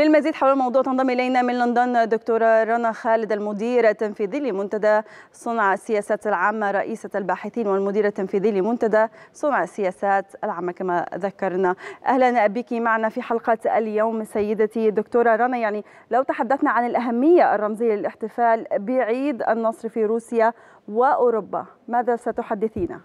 للمزيد حول الموضوع تنضم إلينا من لندن دكتورة رنا خالد المدير التنفيذي لمنتدى صنع السياسات العامة رئيسة الباحثين والمدير التنفيذي لمنتدى صنع السياسات العامة كما ذكرنا أهلا بك معنا في حلقة اليوم سيدتي دكتورة رنا يعني لو تحدثنا عن الأهمية الرمزية للاحتفال بعيد النصر في روسيا وأوروبا ماذا ستحدثينا؟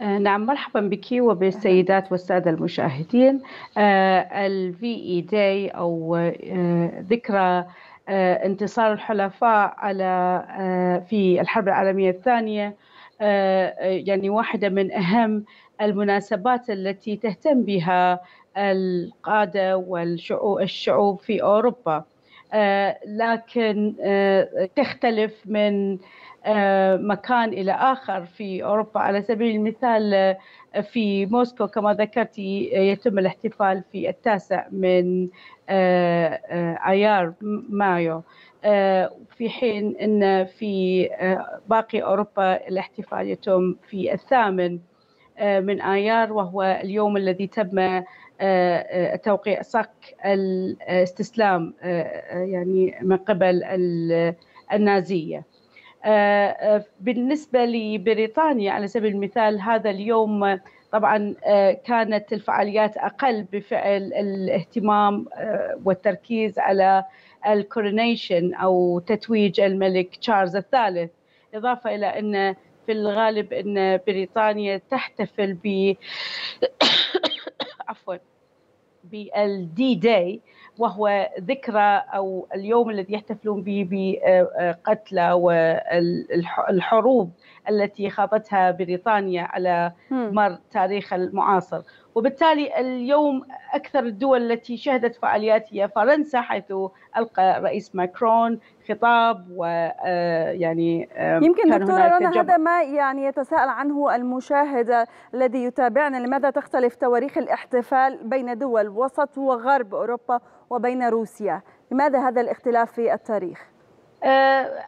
آه، نعم مرحبا بك وبالسيدات والسادة المشاهدين الفي اي داي أو آه، ذكرى آه، انتصار الحلفاء على في الحرب العالمية الثانية يعني واحدة من أهم المناسبات التي تهتم بها القادة والشعوب في أوروبا آه، لكن آه، تختلف من آه، مكان إلى آخر في أوروبا على سبيل المثال في موسكو كما ذكرت يتم الاحتفال في التاسع من أيار مايو في حين أن في باقي أوروبا الاحتفال يتم في الثامن من آيار وهو اليوم الذي تم آه، آه، توقيع صك الاستسلام آه، يعني من قبل النازيه بالنسبه لبريطانيا على سبيل المثال هذا اليوم طبعا كانت الفعاليات اقل بفعل الاهتمام والتركيز على الكورونيشن او تتويج الملك تشارلز الثالث اضافه الى ان في الغالب ان بريطانيا تحتفل ب عفوا بالدي داي وهو ذكرى او اليوم الذي يحتفلون به بقتلى والحروب التي خاضتها بريطانيا على مر تاريخ المعاصر وبالتالي اليوم أكثر الدول التي شهدت فعاليات هي فرنسا حيث ألقى الرئيس ماكرون خطاب و آه، يعني آه، يمكن دكتورة رنا هذا ما يعني يتساءل عنه المشاهد الذي يتابعنا لماذا تختلف تواريخ الاحتفال بين دول وسط وغرب أوروبا وبين روسيا لماذا هذا الاختلاف في التاريخ؟ آه،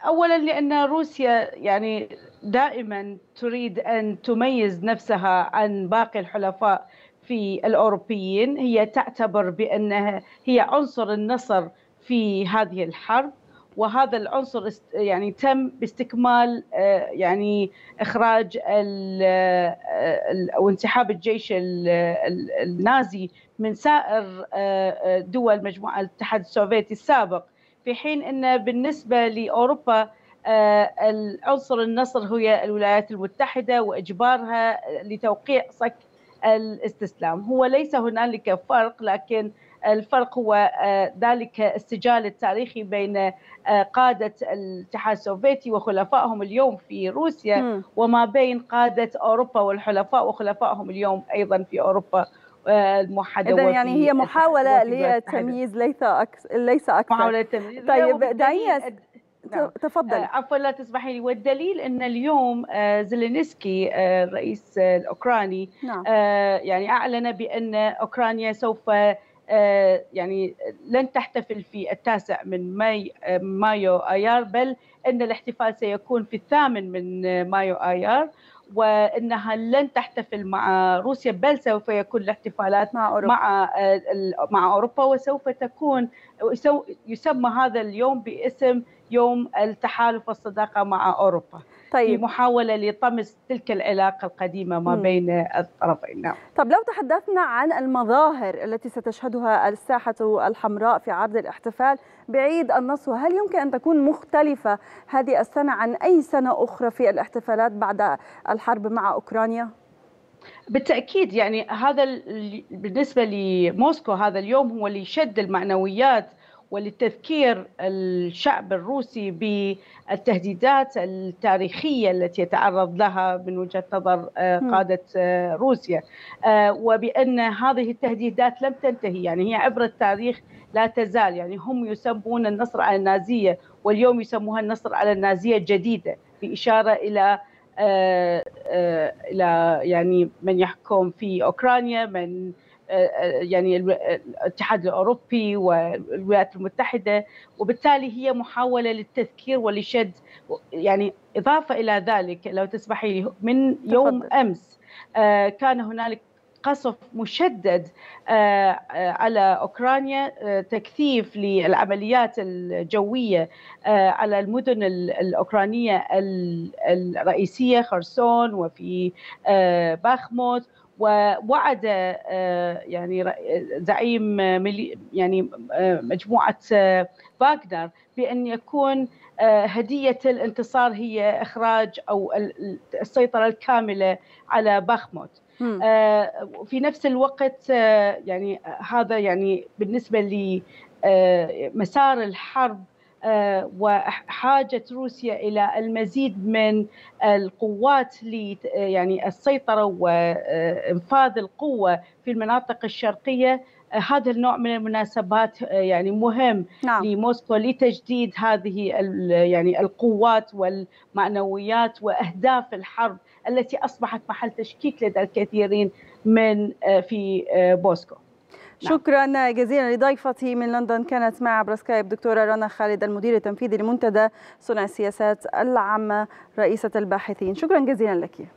اولا لان روسيا يعني دائما تريد ان تميز نفسها عن باقي الحلفاء في الأوروبيين هي تعتبر بأنها هي عنصر النصر في هذه الحرب وهذا العنصر يعني تم باستكمال آه، يعني اخراج او آه، انسحاب الجيش النازي من سائر آه، دول مجموعه الاتحاد السوفيتي السابق في حين ان بالنسبه لاوروبا العنصر النصر هي الولايات المتحده واجبارها لتوقيع صك الاستسلام هو ليس هنالك فرق لكن الفرق هو آه، ذلك السجال التاريخي بين آه، قادة الاتحاد السوفيتي وخلفائهم اليوم في روسيا م. وما بين قادة أوروبا والحلفاء وخلفائهم اليوم أيضا في أوروبا آه، الموحده اذا يعني هي محاوله للتمييز ليس ليس اكثر محاوله للتمييز طيب دعيني نعم. تفضل آه، عفوا لا تسمحي لي والدليل ان اليوم آه، زيلينسكي آه، الرئيس الاوكراني نعم. يعني اعلن بان اوكرانيا سوف يعني لن تحتفل في التاسع من ماي مايو ايار بل ان الاحتفال سيكون في الثامن من مايو ايار وانها لن تحتفل مع روسيا بل سوف يكون الاحتفالات مع اوروبا مع, مع اوروبا وسوف تكون يسمى هذا اليوم باسم يوم التحالف والصداقه مع اوروبا طيب. في محاولة لطمس تلك العلاقة القديمة ما بين الطرفين نعم. طب لو تحدثنا عن المظاهر التي ستشهدها الساحة الحمراء في عرض الاحتفال بعيد النصر هل يمكن أن تكون مختلفة هذه السنة عن أي سنة أخرى في الاحتفالات بعد الحرب مع أوكرانيا؟ بالتأكيد يعني هذا بالنسبة لموسكو هذا اليوم هو اللي يشد المعنويات ولتذكير الشعب الروسي بالتهديدات التاريخية التي يتعرض لها من وجهة نظر آه، قادة آه، روسيا آه، وبأن هذه التهديدات لم تنتهي يعني هي عبر التاريخ لا تزال يعني هم يسمون النصر على النازية واليوم يسموها النصر على النازية الجديدة بإشارة إلى إلى يعني من يحكم في أوكرانيا من يعني الاتحاد الاوروبي والولايات المتحده وبالتالي هي محاوله للتذكير ولشد يعني اضافه الى ذلك لو تسمحي لي من يوم امس آه، كان هنالك قصف مشدد آه، آه، على اوكرانيا تكثيف للعمليات الجويه على المدن الاوكرانيه الرئيسيه خرسون وفي باخموت ووعد آه، يعني آه، زعيم آه، يعني مجموعه فاغنر بان يكون هديه الانتصار هي اخراج او السيطره الكامله على باخموت في نفس الوقت يعني هذا يعني بالنسبه لمسار الحرب آه، وحاجة روسيا إلى المزيد من القوات آه، يعني السيطرة وإنفاذ القوة في المناطق الشرقية آه، هذا النوع من المناسبات يعني مهم نعم. لموسكو لتجديد هذه يعني القوات والمعنويات واهداف الحرب التي اصبحت محل تشكيك لدى الكثيرين من في موسكو. نعم. شكرا جزيلا لضيفتي من لندن كانت مع عبر سكايب دكتورة رنا خالد المدير التنفيذي لمنتدى صنع السياسات العامة رئيسة الباحثين شكرا جزيلا لك